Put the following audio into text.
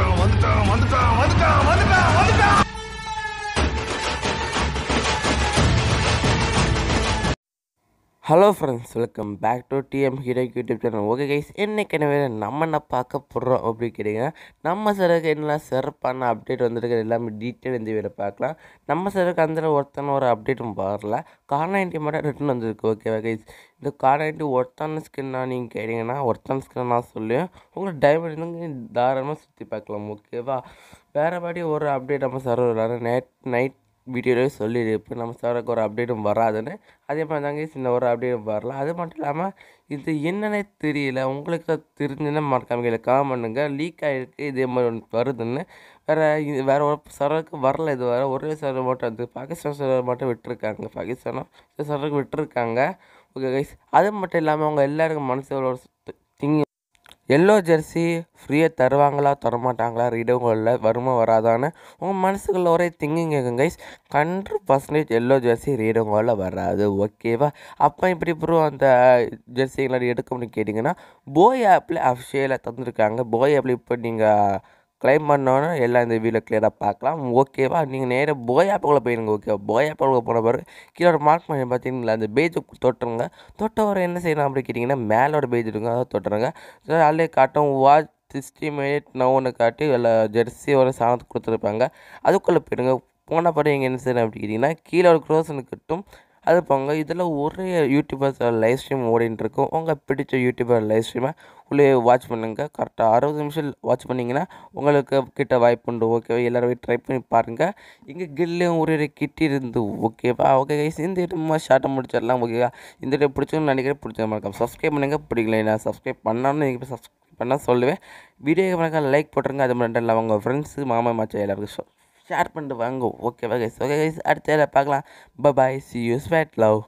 வந்துட்டோம் வந்துட்டோம் வந்துட்டோம் வந்துட்டோம் வந்து hello friends welcome back to DM hero YouTube channel okay guys இன்றைக்கு எனவே நம்ம என்ன பார்க்க போடுறோம் அப்படின்னு கேட்டிங்கன்னா நம்ம சிலருக்கு என்ன சிறப்பான அப்டேட் வந்திருக்கு எல்லாமே டீட்டெயில் இந்த வீடியோ பார்க்கலாம் நம்ம சிலருக்கு அந்த ஒருத்தன ஒரு அப்டேட்டும் வரல கார் நைன்டி மட்டும் ரிட்டன் வந்திருக்கு ஓகேவா கைஸ் இந்த கார் நைன்டி ஒருத்தான ஸ்கின்னா நீங்கள் கேட்டிங்கன்னா ஒருத்தான ஸ்கின் நான் சொல்லுவேன் உங்கள் டைமண்ட் தாராளமாக சுற்றி பார்க்கலாம் ஓகேவா வேறுபடி ஒரு அப்டேட் நம்ம சர்வர் நைட் நைட் வீடியோவிலே சொல்லியிருப்பேன் நம்ம சாருக்கு ஒரு அப்டேட்டும் வராதுன்னு அதே மாதிரி தாங்க சின்ன ஒரு அப்டேட்டும் வரல அது மட்டும் இல்லாமல் இது என்னன்னே தெரியல உங்களுக்கு தெரிஞ்சுன்னா மறக்காம கீழே லீக் ஆகிருக்கு இதே மாதிரி ஒன்று வருதுன்னு வேறு இது வேறு ஒரு சரக்கு வரல இது வர ஒரே சார் மட்டும் அது பாகிஸ்தான் சார் மட்டும் விட்டுருக்காங்க பாகிஸ்தானும் சரக்கு விட்டுருக்காங்க ஓகே கைஸ் அது மட்டும் இல்லாமல் அவங்க எல்லாருக்கும் மனசு ஒரு எல்லோ ஜெர்சி ஃப்ரீயாக தருவாங்களா தரமாட்டாங்களா ரிடவுங்களில் வருமா வராதான்னு உங்கள் மனசுக்குள்ள ஒரே திங்கிங் இருக்கும் guys hundred percentage yellow jersey ரீடவுங்களில் வராது ஓகேவா அப்போ இப்படி ப்ரூ அந்த ஜெர்சிங்களை எடுக்க முடியும் கேட்டிங்கன்னா போய் ஆப்பில் அஃபிஷியலாக தந்துருக்காங்க போய் ஆப்பில் இப்போ நீங்கள் கிளைம் பண்ணோன்னே எல்லாம் இந்த வீடியோ கிளியராக பார்க்கலாம் ஓகேவா நீங்கள் நேராக போயாப்பாக்குள்ளே போயிருங்க ஓகேவா போயாப்பாக்குள்ளே போன பிறகு கீழே ஒரு மார்க் பண்ணி பார்த்தீங்களா அந்த பேஜ் தொட்டுருங்க தொட்டவரை என்ன செய்யணும் அப்படி கேட்டிங்கன்னா மேலே ஒரு பேஜ் இருக்குங்க அதை தொட்டுருங்க அதிலே காட்டும் வாட்ச் சிக்ஸ்டி மினிட் நான் ஒன்று காட்டி எல்லா ஜெர்சியோட சாணத்து கொடுத்துருப்பாங்க அதுக்குள்ளே போயிடுங்க போன பிறகு இங்கே என்ன செய்யணும் அப்படி கேட்டிங்கன்னா கீழே ஒரு க்ரோஷன் கட்டும் அது போங்க இதில் ஒரே யூடியூபர்ஸ் லைவ் ஸ்ட்ரீம் இருக்கும் உங்கள் பிடிச்ச யூடியூபர் லைவ் ஸ்ட்ரீமை உள்ளே வாட்ச் பண்ணுங்கள் கரெக்டாக அறுபது நிமிஷம் வாட்ச் பண்ணிங்கன்னா உங்களுக்கு கிட்ட உண்டு ஓகேவா எல்லோரும் ட்ரை பண்ணி பாருங்கள் இங்கே கில்லையும் ஒரு கிட்டி இருந்து ஓகேவா ஓகே கைஸ் இந்த இடமா ஷார்ட்டை முடிச்சிடலாம் ஓகேவா இந்த இடம் பிடிச்சோன்னு நினைக்கிறேன் பிடிச்ச மறக்காம சப்ஸ்கிரைப் பண்ணுங்கள் பிடிக்கல நான் சப்ஸ்கிரைப் பண்ணாலும் நீங்கள் சப்ஸ்கிரைப் பண்ணால் சொல்லுவேன் வீடியோ கணக்காக லைக் போட்டுருங்க அது மட்டும் இல்லை உங்கள் ஃப்ரெண்ட்ஸு மாமா மாச்சா எல்லாருக்கும் ஷேர் பண்ணிட்டு வாங்க ஓகே கைஸ் ஓகே கைஸ் அடுத்த பார்க்கலாம் bye bye see you sweet love